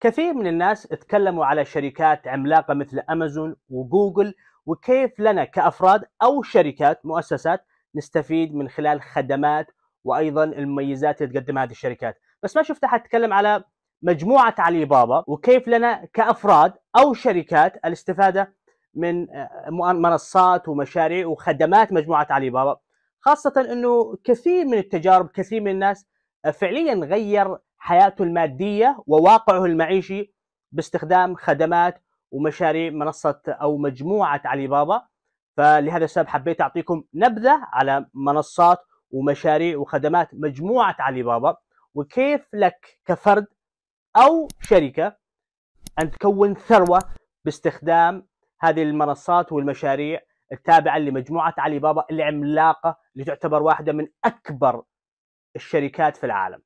كثير من الناس تكلموا على شركات عملاقه مثل امازون وجوجل وكيف لنا كافراد او شركات مؤسسات نستفيد من خلال خدمات وايضا المميزات اللي تقدمها هذه الشركات، بس ما شفت احد تكلم على مجموعه علي بابا وكيف لنا كافراد او شركات الاستفاده من آه، منصات ومشاريع وخدمات مجموعه علي بابا، خاصه انه كثير من التجارب كثير من الناس آه، فعليا غير حياته المادية وواقعه المعيشي باستخدام خدمات ومشاريع منصة أو مجموعة علي بابا فلهذا السبب حبيت أعطيكم نبذة على منصات ومشاريع وخدمات مجموعة علي بابا وكيف لك كفرد أو شركة أن تكون ثروة باستخدام هذه المنصات والمشاريع التابعة لمجموعة علي بابا العملاقة اللي تعتبر واحدة من أكبر الشركات في العالم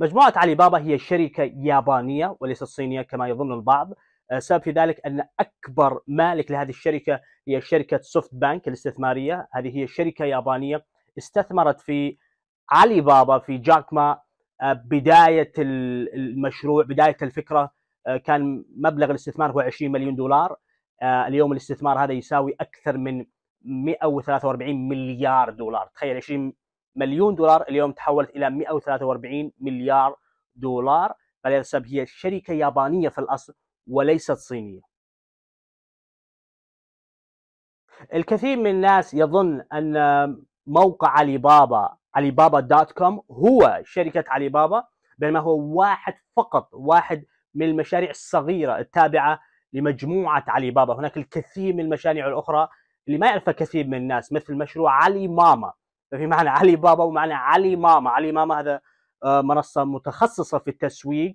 مجموعة علي بابا هي شركة يابانية وليست صينية كما يظن البعض السبب آه، في ذلك أن أكبر مالك لهذه الشركة هي شركة سوفت بانك الاستثمارية هذه هي شركة يابانية استثمرت في علي بابا في جاك ما آه، بداية المشروع بداية الفكرة آه، كان مبلغ الاستثمار هو 20 مليون دولار اليوم الاستثمار هذا يساوي أكثر من 143 مليار دولار تخيل 20 مليون دولار اليوم تحولت الى 143 مليار دولار فليرسب هي شركه يابانيه في الاصل وليست صينيه. الكثير من الناس يظن ان موقع علي بابا علي بابا دوت كوم هو شركه علي بابا بينما هو واحد فقط واحد من المشاريع الصغيره التابعه لمجموعه علي بابا، هناك الكثير من المشاريع الاخرى اللي ما يعرفها كثير من الناس مثل مشروع علي ماما ففي معنا علي بابا ومعنا علي ماما علي ماما هذا آه، منصة متخصصة في التسويق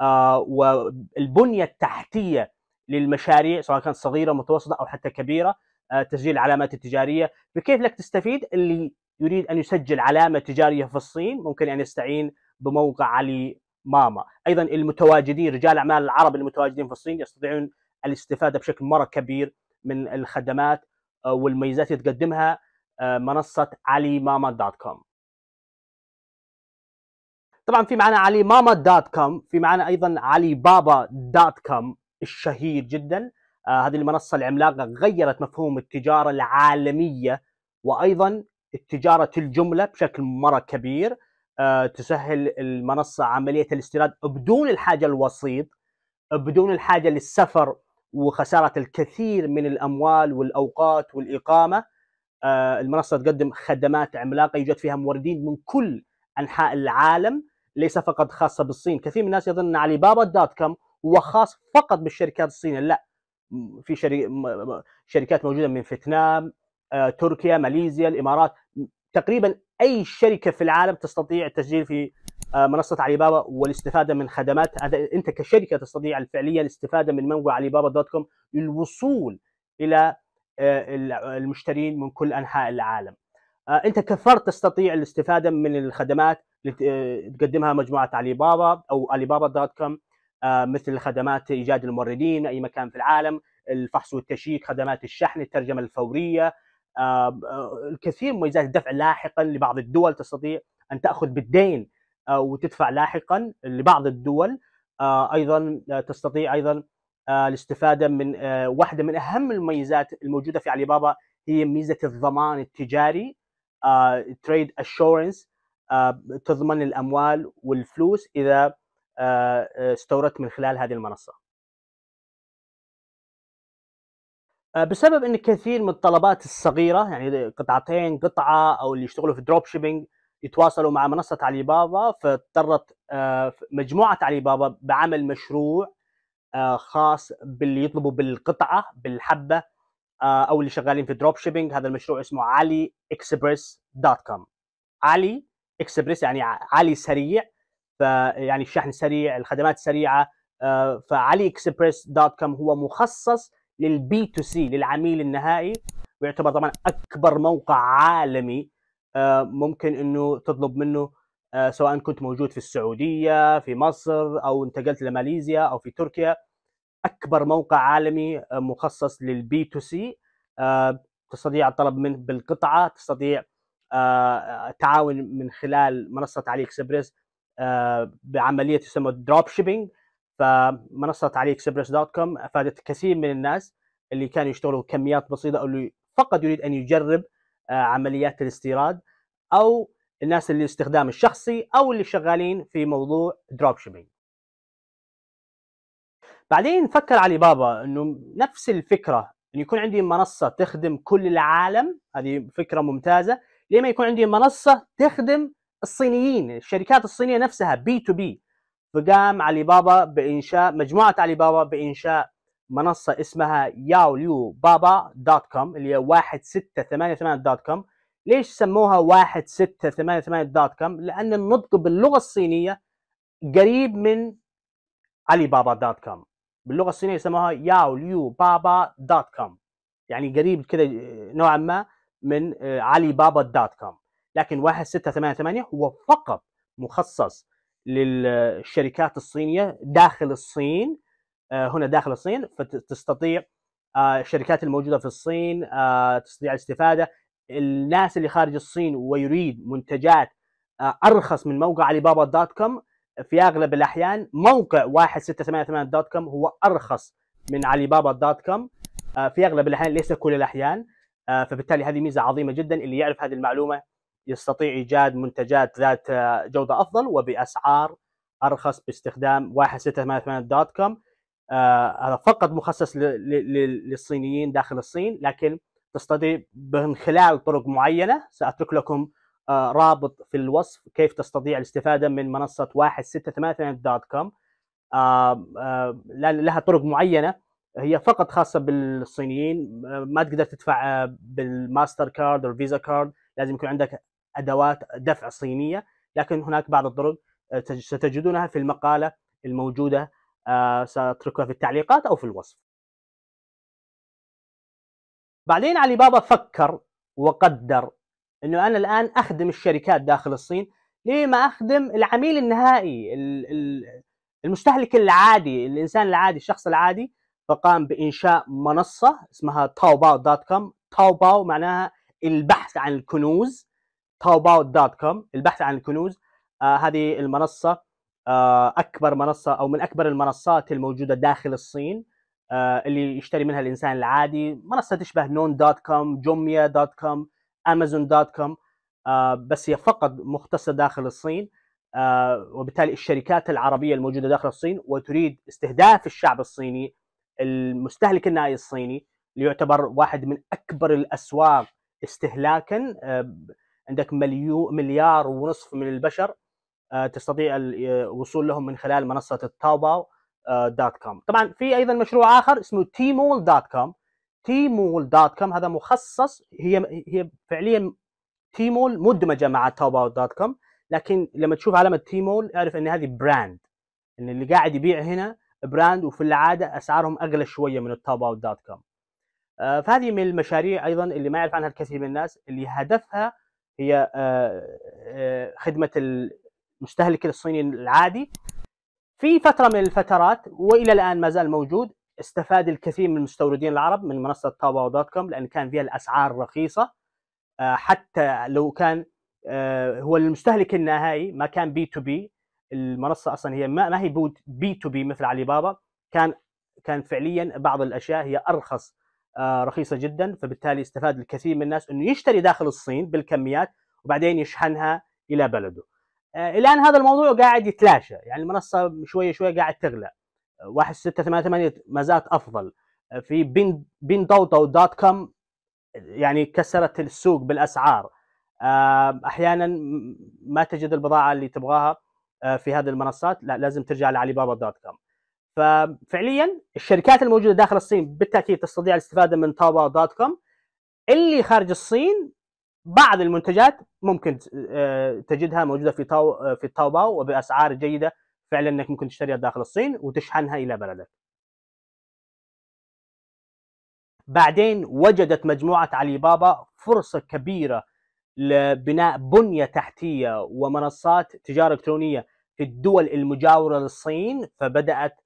آه، والبنية التحتية للمشاريع سواء كانت صغيرة متوسطة أو حتى كبيرة آه، تسجيل العلامات التجارية بكيف لك تستفيد اللي يريد أن يسجل علامة تجارية في الصين ممكن أن يستعين بموقع علي ماما أيضا المتواجدين رجال أعمال العرب المتواجدين في الصين يستطيعون الاستفادة بشكل مرة كبير من الخدمات والميزات اللي تقدمها آه، منصة علي ماما دوت كوم طبعا في معنا علي ماما دوت كوم في معنا أيضا علي بابا دوت كوم الشهير جدا آه، هذه المنصة العملاقة غيرت مفهوم التجارة العالمية وأيضا التجارة الجملة بشكل مرة كبير آه، تسهل المنصة عملية الاستيراد بدون الحاجة الوسيط بدون الحاجة للسفر وخسارة الكثير من الأموال والأوقات والإقامة آه، المنصه تقدم خدمات عملاقه يوجد فيها موردين من كل انحاء العالم ليس فقط خاصه بالصين كثير من الناس يظن ان علي بابا دوت كوم هو خاص فقط بالشركات الصينيه لا في شركات موجوده من فيتنام آه، تركيا ماليزيا الامارات تقريبا اي شركه في العالم تستطيع التسجيل في آه، منصه علي بابا والاستفاده من خدمات انت كشركه تستطيع فعليا الاستفاده من منبع علي بابا دوت كوم للوصول الى آه، المشترين من كل انحاء العالم. آه، انت كفرد تستطيع الاستفاده من الخدمات اللي آه، تقدمها مجموعه علي بابا او علي بابا دوت كوم مثل خدمات ايجاد الموردين اي مكان في العالم، الفحص والتشييك خدمات الشحن، الترجمه الفوريه، الكثير من مميزات الدفع لاحقا لبعض الدول تستطيع ان تاخذ بالدين وتدفع لاحقا لبعض الدول ايضا تستطيع ايضا آه، الاستفاده من آه، واحده من اهم المميزات الموجوده في علي بابا هي ميزه الضمان التجاري تريد آه، اشورنس تضمن الاموال والفلوس اذا استوردت من خلال هذه المنصه. بسبب ان كثير من الطلبات الصغيره يعني قطعتين قطعه او اللي يشتغلوا في دروب شيبينج يتواصلوا مع منصه علي بابا فاضطرت مجموعه علي بابا بعمل مشروع آه، خاص باللي يطلبوا بالقطعه بالحبه آه، او اللي شغالين في دروب شيبينج هذا المشروع اسمه علي اكسبريس دوت كوم علي اكسبريس يعني علي سريع فيعني الشحن سريع الخدمات سريعه آه، فعلي اكسبريس دوت كوم هو مخصص للبي تو سي للعميل النهائي ويعتبر طبعا اكبر موقع عالمي ممكن انه تطلب منه آه، سواء كنت موجود في السعوديه في مصر او انتقلت لماليزيا او في تركيا اكبر موقع عالمي آه، مخصص للبي تو سي آه، تستطيع الطلب منه بالقطعه تستطيع التعاون من خلال منصه علي اكسبرس بعمليه تسمى دروب شيبينج فمنصه علي اكسبرس دوت كوم افادت كثير من الناس اللي كانوا يشتغلوا كميات بسيطه او اللي فقط يريد ان يجرب عمليات الاستيراد او الناس اللي استخدام الشخصي او اللي شغالين في موضوع دروب شيبينج بعدين فكر علي بابا انه نفس الفكره انه يكون عندي منصه تخدم كل العالم هذه فكره ممتازه ليه ما يكون عندي منصه تخدم الصينيين الشركات الصينيه نفسها بي تو بي فقام علي بابا بانشاء مجموعه علي بابا بانشاء منصه اسمها ياوليو بابا دوت كوم اللي هي 1688 دوت كوم ليش سموها ثمانية دوت كوم؟ لأن النطق باللغة الصينية قريب من علي بابا دوت كوم باللغة الصينية يسموها ياو ليو بابا دوت كوم يعني قريب كذا آه، نوعا ما من آه، علي بابا دوت كوم لكن 1688 هو فقط مخصص للشركات الصينية داخل الصين آه، هنا داخل الصين فتستطيع الشركات الموجودة في الصين تستطيع الاستفادة الناس اللي خارج الصين ويريد منتجات آه، ارخص من موقع علي بابا دوت كوم في اغلب الاحيان موقع 1688 دوت كوم هو ارخص من علي بابا دوت كوم آه، في اغلب الاحيان ليس كل الاحيان آه، فبالتالي هذه ميزه عظيمه جدا اللي يعرف هذه المعلومه يستطيع ايجاد منتجات ذات جوده افضل وباسعار ارخص باستخدام 1688 دوت كوم هذا فقط مخصص للصينيين داخل الصين لكن تستطيع من خلال طرق معينه ساترك لكم آه، رابط في الوصف كيف تستطيع الاستفاده من منصه 1688.com آه، آه، لها طرق معينه هي فقط خاصه بالصينيين ما تقدر تدفع بالماستر كارد او فيزا كارد لازم يكون عندك ادوات دفع صينيه لكن هناك بعض الطرق ستجدونها في المقاله الموجوده ساتركها في التعليقات او في الوصف بعدين علي بابا فكر وقدر انه انا الان اخدم الشركات داخل الصين ليه ما اخدم العميل النهائي المستهلك العادي الانسان العادي الشخص العادي فقام بانشاء منصه اسمها تاوباو دوت كوم تاوباو معناها البحث عن الكنوز تاوباو دوت كوم البحث عن الكنوز آه هذه المنصه آه اكبر منصه او من اكبر المنصات الموجوده داخل الصين آه، اللي يشتري منها الانسان العادي منصه تشبه نون دوت كوم جوميا دوت كوم امازون دوت كوم آه، بس هي فقط مختصه داخل الصين آه، وبالتالي الشركات العربيه الموجوده داخل الصين وتريد استهداف الشعب الصيني المستهلك النهائي الصيني اللي يعتبر واحد من اكبر الاسواق استهلاكا عندك مليو مليار ونصف من البشر تستطيع الوصول لهم من خلال منصه التاوباو دوت آه، كوم طبعا في ايضا مشروع اخر اسمه تيمول دوت كوم تيمول دوت كوم هذا مخصص هي هي فعليا تيمول مدمجه مع تاوباو دوت كوم لكن لما تشوف علامه تيمول اعرف ان هذه براند ان اللي قاعد يبيع هنا براند وفي العاده اسعارهم اغلى شويه من التاوباو دوت كوم فهذه من المشاريع ايضا اللي ما يعرف عنها الكثير من الناس اللي هدفها هي آه، آه، خدمه المستهلك الصيني العادي في فتره من الفترات والى الان ما زال موجود استفاد الكثير من المستوردين العرب من منصه تاباو دوت كوم لان كان فيها الاسعار رخيصه آه، حتى لو كان آه، هو المستهلك النهائي ما كان بي تو بي المنصه اصلا هي ما هي بي تو بي مثل علي بابا كان كان فعليا بعض الاشياء هي ارخص آه، رخيصه جدا فبالتالي استفاد الكثير من الناس انه يشتري داخل الصين بالكميات وبعدين يشحنها الى بلده آه، الان هذا الموضوع قاعد يتلاشى يعني المنصه شويه شويه قاعد تغلى 1688 آه، ما زالت افضل آه، في بين بين دوتو دوت كوم يعني كسرت السوق بالاسعار احيانا ما تجد البضاعه اللي تبغاها في هذه المنصات لا لازم ترجع لعلي بابا دوت كوم ففعليا الشركات الموجوده داخل الصين بالتاكيد تستطيع الاستفاده من تاوباو دوت كوم اللي خارج الصين بعض المنتجات ممكن آه، تجدها موجوده في تاو آه، في التاوباو وباسعار جيده فعلا انك ممكن تشتريها داخل الصين وتشحنها الى بلدك. بعدين وجدت مجموعه علي بابا فرصه كبيره لبناء بنيه تحتيه ومنصات تجاره الكترونيه في الدول المجاوره للصين فبدات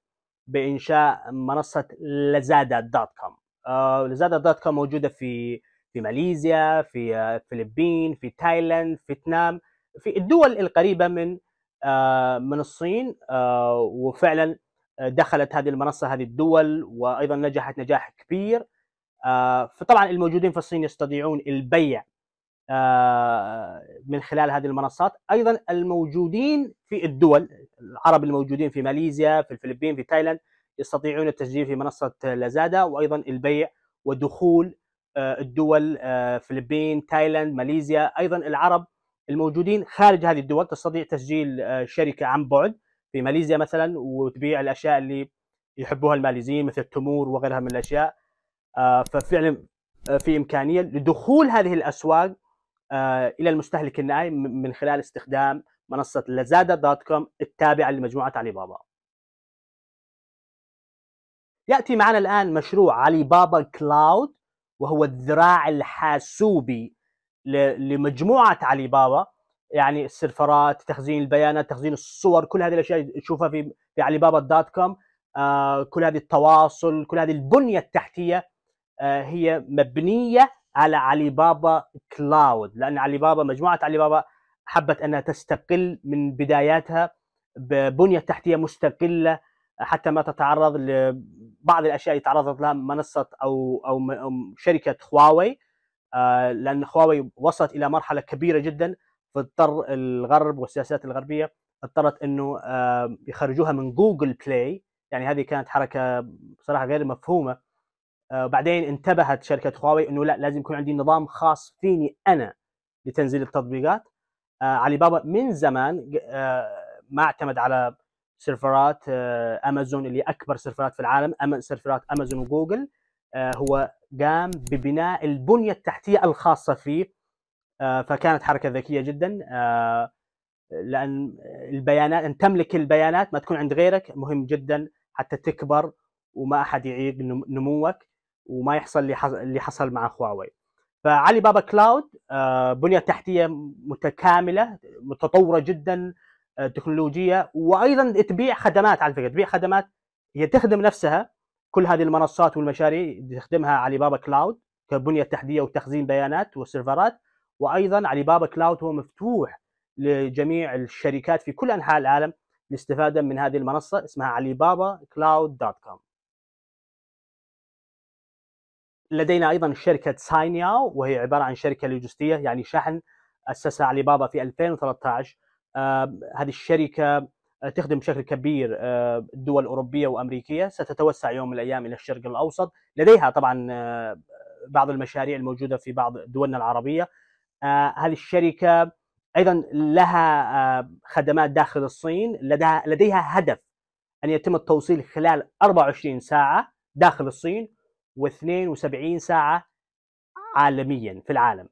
بانشاء منصه لزادا دوت كوم. آه، لزادا دوت كوم موجوده في في ماليزيا في الفلبين آه، في تايلاند فيتنام في الدول القريبه من آه، من الصين آه، وفعلا دخلت هذه المنصه هذه الدول وايضا نجحت نجاح كبير فطبعا الموجودين في الصين يستطيعون البيع من خلال هذه المنصات ايضا الموجودين في الدول العرب الموجودين في ماليزيا في الفلبين في تايلاند يستطيعون التسجيل في منصه لازادا وايضا البيع ودخول آه، الدول آه، فلبين تايلاند ماليزيا ايضا العرب الموجودين خارج هذه الدول تستطيع تسجيل آه، شركه عن بعد في ماليزيا مثلا وتبيع الاشياء اللي يحبوها الماليزيين مثل التمور وغيرها من الاشياء ففعلا في امكانيه لدخول هذه الاسواق الى المستهلك النهائي من خلال استخدام منصه لازادا دوت كوم التابعه لمجموعه علي بابا. ياتي معنا الان مشروع علي بابا كلاود وهو الذراع الحاسوبي لمجموعه علي بابا يعني السيرفرات تخزين البيانات تخزين الصور كل هذه الاشياء تشوفها في في علي بابا دوت كوم آه كل هذه التواصل كل هذه البنيه التحتيه آه هي مبنيه على علي بابا كلاود لان علي بابا مجموعه علي بابا حبت انها تستقل من بداياتها ببنيه تحتيه مستقله حتى ما تتعرض بعض الاشياء اللي تعرضت لها منصه او او شركه هواوي آه، لان هواوي وصلت الى مرحله كبيره جدا فاضطر الغرب والسياسات الغربيه اضطرت انه آه، يخرجوها من جوجل بلاي يعني هذه كانت حركه بصراحه غير مفهومه آه، بعدين انتبهت شركه هواوي انه لا لازم يكون عندي نظام خاص فيني انا لتنزيل التطبيقات علي بابا من زمان ما اعتمد على سيرفرات آه، امازون اللي اكبر سيرفرات في العالم أما سيرفرات امازون وجوجل آه، هو قام ببناء البنيه التحتيه الخاصه فيه آه، فكانت حركه ذكيه جدا لان البيانات ان تملك البيانات ما تكون عند غيرك مهم جدا حتى تكبر وما احد يعيق نموك وما يحصل اللي حصل مع هواوي فعلي بابا كلاود بنيه تحتيه متكامله متطوره جدا تكنولوجيه وايضا تبيع خدمات على فكره تبيع خدمات هي تخدم نفسها كل هذه المنصات والمشاريع تخدمها علي بابا كلاود كبنيه تحتيه وتخزين بيانات والسيرفرات وايضا علي بابا كلاود هو مفتوح لجميع الشركات في كل انحاء العالم للاستفاده من هذه المنصه اسمها علي بابا كلاود دوت كوم لدينا ايضا شركه ساينياو وهي عباره عن شركه لوجستيه يعني شحن اسسها علي بابا في 2013 هذه الشركه آه، تخدم بشكل كبير آه، الدول الأوروبية وامريكيه ستتوسع يوم من الايام الى الشرق الاوسط لديها طبعا آه، بعض المشاريع الموجوده في بعض دولنا العربيه هذه الشركه ايضا لها خدمات داخل الصين لديها لديها هدف ان يتم التوصيل خلال 24 ساعه داخل الصين و72 ساعه عالميا في العالم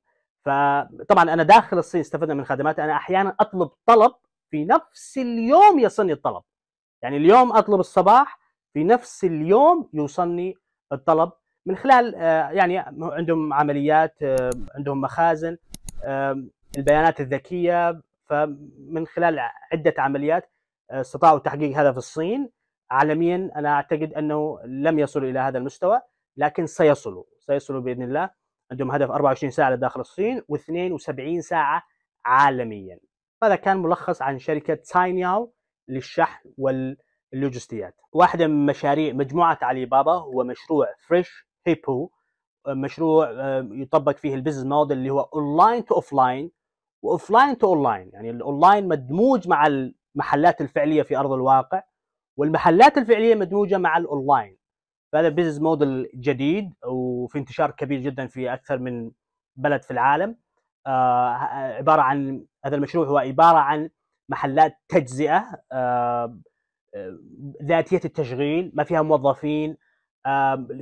فطبعا انا داخل الصين استفدنا من خدمات انا احيانا اطلب طلب في نفس اليوم يصلني الطلب يعني اليوم اطلب الصباح في نفس اليوم يوصلني الطلب من خلال آه، يعني عندهم عمليات آه، عندهم مخازن آه، البيانات الذكيه فمن خلال عده عمليات استطاعوا تحقيق هذا في الصين عالميا انا اعتقد انه لم يصلوا الى هذا المستوى لكن سيصلوا سيصلوا باذن الله عندهم هدف 24 ساعه لداخل الصين و72 ساعه عالميا هذا كان ملخص عن شركه تاينياو للشحن واللوجستيات واحده من مشاريع مجموعه علي بابا هو مشروع فريش هيبو مشروع آه، يطبق فيه البيزنس موديل اللي هو اونلاين تو اوفلاين واوفلاين تو اونلاين يعني الاونلاين مدموج مع المحلات الفعليه في ارض الواقع والمحلات الفعليه مدموجه مع الاونلاين فهذا بزنس موديل جديد وفي انتشار كبير جدا في اكثر من بلد في العالم آه، عباره عن هذا المشروع هو عباره عن محلات تجزئه آه، آه، ذاتيه التشغيل ما فيها موظفين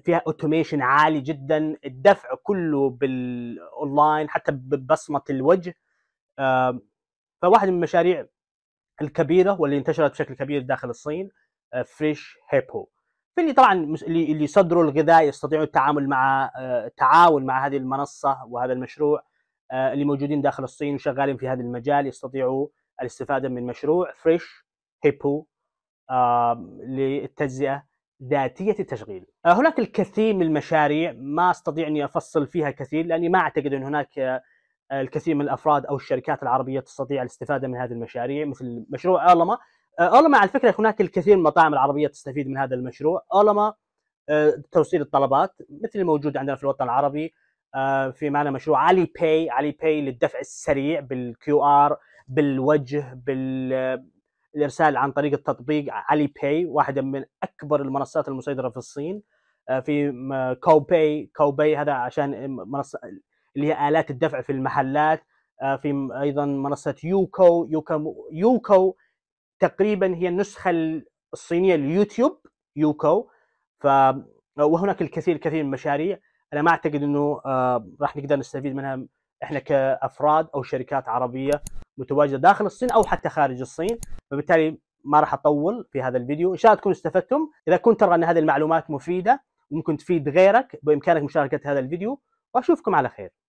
فيها اوتوميشن عالي جدا الدفع كله بالاونلاين حتى ببصمه الوجه فواحد من المشاريع الكبيره واللي انتشرت بشكل كبير داخل الصين فريش هيبو في اللي طبعا اللي صدروا الغذاء يستطيعوا التعامل مع آه، التعاون مع هذه المنصه وهذا المشروع آه، اللي موجودين داخل الصين وشغالين في هذا المجال يستطيعوا الاستفاده من مشروع فريش هيبو للتجزئه ذاتيه التشغيل. آه، هناك الكثير من المشاريع ما استطيع اني افصل فيها كثير لاني ما اعتقد ان هناك الكثير من الافراد او الشركات العربيه تستطيع الاستفاده من هذه المشاريع مثل مشروع الما آه، اولما على فكره هناك الكثير من المطاعم العربيه تستفيد من هذا المشروع اولما آه، توصيل الطلبات مثل الموجود عندنا في الوطن العربي آه، في معنا مشروع علي باي علي باي للدفع السريع بالكيو ار بالوجه بال عن طريق التطبيق علي باي واحده من اكبر المنصات المسيطره في الصين في باي كو باي هذا عشان منصه اللي هي الات الدفع في المحلات في ايضا منصه يوكو يوكو يوكو تقريبا هي النسخه الصينيه ليوتيوب يوكو ف وهناك الكثير الكثير من المشاريع انا ما اعتقد انه آه، راح نقدر نستفيد منها احنا كافراد او شركات عربيه متواجده داخل الصين او حتى خارج الصين فبالتالي ما راح اطول في هذا الفيديو ان شاء الله تكونوا استفدتم اذا كنت ترى ان هذه المعلومات مفيده وممكن تفيد غيرك بامكانك مشاركه هذا الفيديو واشوفكم على خير